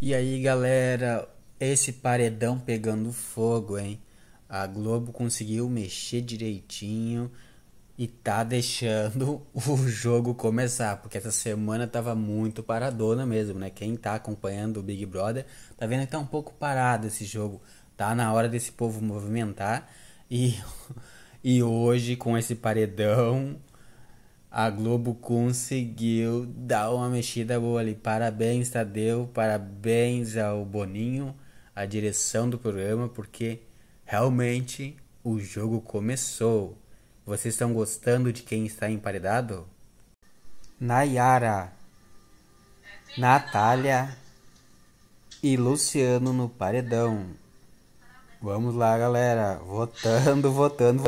E aí, galera, esse paredão pegando fogo, hein? A Globo conseguiu mexer direitinho e tá deixando o jogo começar, porque essa semana tava muito paradona mesmo, né? Quem tá acompanhando o Big Brother tá vendo que tá um pouco parado esse jogo. Tá na hora desse povo movimentar e e hoje com esse paredão a Globo conseguiu dar uma mexida boa ali. Parabéns, Tadeu, parabéns ao Boninho, à direção do programa, porque realmente o jogo começou. Vocês estão gostando de quem está emparedado? Nayara, Natália e Luciano no paredão. Vamos lá, galera. Votando, votando, votando.